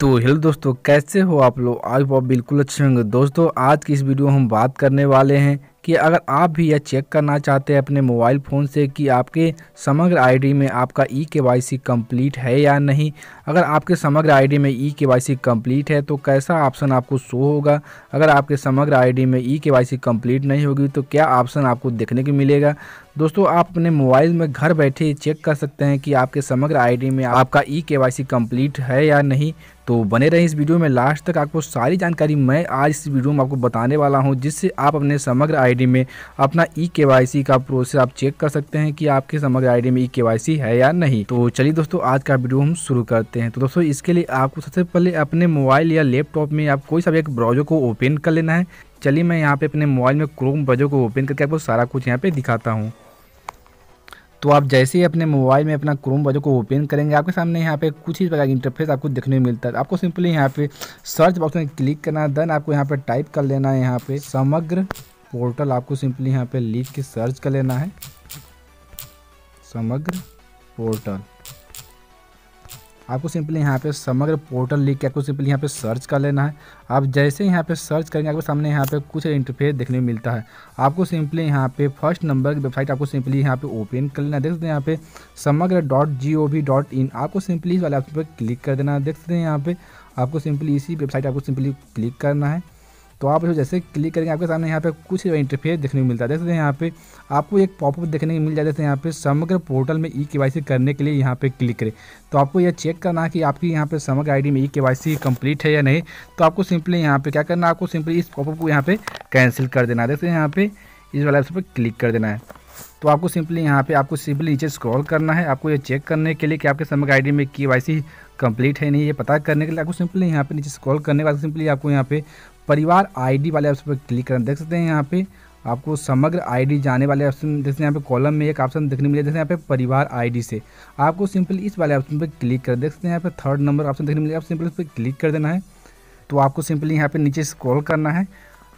तो हेलो दोस्तों कैसे हो आप लोग आप बिल्कुल अच्छे होंगे दोस्तों आज की इस वीडियो में हम बात करने वाले हैं कि अगर आप भी यह चेक करना चाहते हैं अपने मोबाइल फ़ोन से कि आपके समग्र आईडी में आपका ई के वाई सी कम्प्लीट है या नहीं अगर आपके समग्र आईडी में ई के वाई सी कम्प्लीट है तो कैसा ऑप्शन आपको शो होगा अगर आपके समग्र आईडी में ई के वाई सी कम्प्लीट नहीं होगी तो क्या ऑप्शन आपको देखने को मिलेगा दोस्तों आप अपने मोबाइल में घर बैठे चेक कर सकते हैं कि आपके समग्र आईडी में आपका ई के कंप्लीट है या नहीं तो बने रहे इस वीडियो में लास्ट तक आपको सारी जानकारी मैं आज इस वीडियो में आपको बताने वाला हूं जिससे आप अपने समग्र आईडी में अपना ई के का प्रोसेस आप चेक कर सकते हैं कि आपके समग्र आईडी में ई के है या नहीं तो चलिए दोस्तों आज का वीडियो हम शुरू करते हैं तो दोस्तों इसके लिए आपको सबसे पहले अपने मोबाइल या लैपटॉप में आप कोई सा एक ब्राउजर को ओपन कर लेना है चलिए मैं यहाँ पे अपने मोबाइल में क्रोम ब्राउजर को ओपन करके आपको सारा कुछ यहाँ पे दिखाता हूँ तो आप जैसे ही अपने मोबाइल में अपना क्रोम ब्राउजर को ओपन करेंगे आपके सामने यहाँ पे कुछ ही प्रकार की इंटरफेस आपको देखने को मिलता है आपको सिंपली यहाँ पे सर्च बॉक्स में क्लिक करना है देन आपको यहाँ पे टाइप कर लेना है यहाँ पे समग्र पोर्टल आपको सिंपली यहाँ पे लिख के सर्च कर लेना है समग्र पोर्टल आपको सिंपली यहाँ पे समग्र पोर्टल लिख के आपको सिंपली यहाँ पे सर्च कर लेना है आप जैसे यहाँ पे सर्च करेंगे आपके सामने यहाँ पे कुछ इंटरफेस देखने मिलता है आपको सिंपली यहाँ पे फर्स्ट नंबर की वेबसाइट आपको सिंपली यहाँ पे ओपन कर लेना है देख सकते हैं यहाँ पे Samagra dot G O V dot in आपको सिंपली इस वाले ऑप्शन पर क्लिक कर देना है देख सकते हैं यहाँ पे आपको सिंपली इसी वेबसाइट आपको सिंपली क्लिक करना है तो आप जो जैसे क्लिक करेंगे आपके सामने यहाँ पे कुछ इंटरफेस देखने को मिलता है हैं यहाँ पे आपको एक पॉपअप देखने को मिल जाता है यहाँ पे समग्र पोर्टल में ई के करने के लिए यहाँ पे क्लिक करें तो आपको यह चेक करना है कि आपकी यहाँ पे समग्र आईडी में ई के कंप्लीट है या नहीं तो आपको सिंपली यहाँ पे क्या करना है आपको सिंपली इस पॉपअप को यहाँ पे कैंसिल कर देना है हैं यहाँ पे इस वाला ऑप्शन पर क्लिक कर देना है तो आपको सिंपली यहाँ पे आपको सिंपली नीचे स्क्रॉल करना है आपको ये चेक करने के लिए कि आपके समग्र आईडी में के वाई कंप्लीट है नहीं ये पता करने के लिए आपको सिंपली यहाँ पे नीचे स्क्रॉल करने के बाद सिंपली आपको यहाँ पे परिवार आईडी वाले ऑप्शन पर क्लिक करना देख सकते हैं यहाँ पे आपको समग्र आईडी जाने वाले ऑप्शन जैसे यहाँ पे कॉलम में एक ऑप्शन देखने मिलेगा जैसे यहाँ पे परिवार आईडी से आपको सिंपल इस वाले ऑप्शन पर क्लिक कर देख सकते हैं यहाँ पे थर्ड नंबर ऑप्शन देखने मिलेगा आप सिंपल इस पर क्लिक कर देना है तो आपको सिंपली यहाँ पे नीचे स्क्रॉल करना है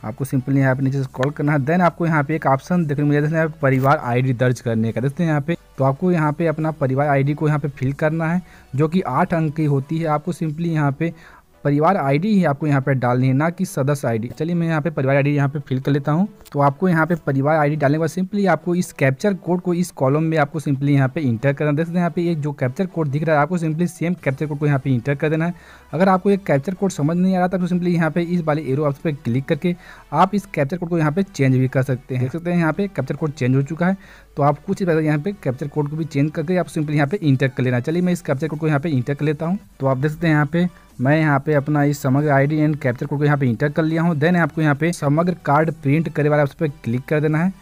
आपको सिंपली यहाँ पे नीचे स्क्रॉल करना है देन आपको यहाँ पे एक ऑप्शन देखने मिलेगा जैसे यहाँ पे परिवार आईडी दर्ज करने का देखते हैं यहाँ पे तो आपको यहाँ पे अपना परिवार आईडी को यहाँ पे फिल करना है जो कि आठ अंक की होती है आपको सिंपली यहाँ पे परिवार आईडी ही आपको यहाँ पर डालनी है ना कि सदस्य आईडी चलिए मैं यहाँ पे परिवार आईडी यहाँ पे फिल कर लेता हूँ तो आपको यहाँ पे परिवार आईडी डालने के बाद सिंपली आपको इस कैप्चर कोड को इस कॉलम में आपको सिंपली यहाँ पे इंटर करना देख सकते हैं यहाँ पे एक जो कैप्चर कोड दिख रहा है आपको सिंपली सेम कैप्चर कोड को यहाँ पे इंटर कर देना है अगर आपको एक कैप्चर कोड समझ नहीं आ रहा था तो सिंपली यहाँ पे इस वाले एरो ऑप्शन पर क्लिक करके आप इस कैप्चर कोड को यहाँ पे चेंज भी कर सकते हैं देख सकते हैं यहाँ पे कैप्चर कोड चेंज हो चुका है तो आप कुछ ही यहाँ पे कैप्चर कोड को भी चेंज करके आप सिंपली यहाँ पे इंटर कर लेना चलिए मैं इस कैप्चर कोड को यहाँ पे इंटर कर लेता हूँ तो आप देख सकते हैं यहाँ पे मैं यहाँ पे अपना इस समग्र आईडी एंड कैप्चर कोड को यहाँ पे इंटर कर लिया हूँ देन आपको यहाँ पे समग्र कार्ड प्रिंट करे वाला उस पर क्लिक कर देना है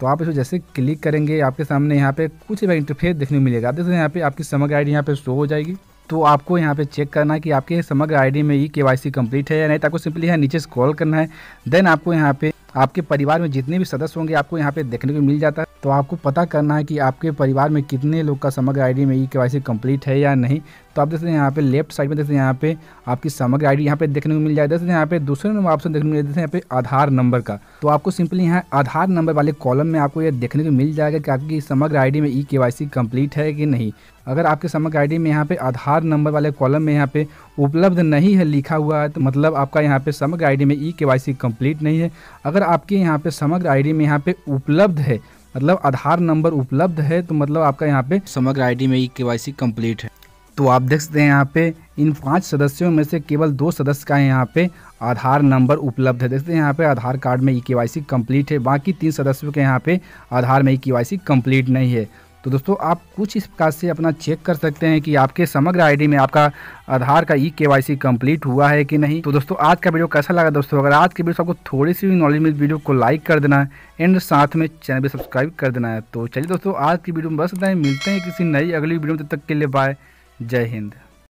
तो आप इसको जैसे क्लिक करेंगे आपके सामने यहाँ पे कुछ भी इंटरफेस देखने को मिलेगा देखो यहाँ पे आपकी समग्र आईडी यहाँ पे शो हो जाएगी तो आपको यहाँ पे चेक करना है कि आपके समग्र आईडी में ई के वाई सी कम्प्लीट है या नहीं तो आपको सिंपली यहाँ नीचे स्क्रॉल करना है देन आपको यहाँ पे आपके परिवार में जितने भी सदस्य होंगे आपको यहाँ पे देखने को मिल जाता है तो आपको पता करना है कि आपके परिवार में कितने लोग का समग्र आईडी में ई के वाई सी कम्प्लीट है या नहीं तो आप देख सकते हैं यहाँ पे लेफ्ट साइड में देखते हैं यहाँ पे आपकी सामग्री आईडी यहाँ पे देखने को मिल जाएगा देख सकते हैं यहाँ पे दूसरे नंबर ऑप्शन देखने को मिल जाता यहाँ पे आधार नंबर का तो आपको सिंपली यहाँ आधार नंबर वाले कॉलम में आपको ये देखने को मिल जाएगा कि आपकी समग्र आई में ई के कंप्लीट है कि नहीं अगर आपके समग्र डी में यहाँ पे आधार नंबर वाले कॉलम में यहाँ पे उपलब्ध नहीं है लिखा हुआ है तो मतलब आपका यहाँ पे समग्र डी में ई के कम्प्लीट नहीं है अगर आपके यहाँ पे समग्र डी में यहाँ पे उपलब्ध है मतलब आधार नंबर उपलब्ध है तो मतलब आपका यहाँ पे समग्र आईडी में ई के कम्प्लीट है तो आप देख सकते हैं यहाँ पे इन पांच सदस्यों में से केवल दो सदस्य का है यहाँ पे आधार नंबर उपलब्ध है देखते हैं यहाँ पे आधार कार्ड में ई के वाई सी कम्प्लीट है बाकी तीन सदस्यों के यहाँ पे आधार में ई के वाई सी कम्प्लीट नहीं है तो दोस्तों आप कुछ इस प्रकार से अपना चेक कर सकते हैं कि आपके समग्र आईडी में आपका आधार का ई के वाई सी कम्प्लीट हुआ है कि नहीं तो दोस्तों आज का वीडियो कैसा लगा दोस्तों अगर आज के वीडियो आपको थोड़ी सी भी नॉलेज मिली वीडियो को लाइक कर देना है एंड साथ में चैनल भी सब्सक्राइब कर देना है तो चलिए दोस्तों आज की वीडियो में बस इतना ही मिलते हैं किसी नई अगली वीडियो में तब तक के लिए बाय जय हिंद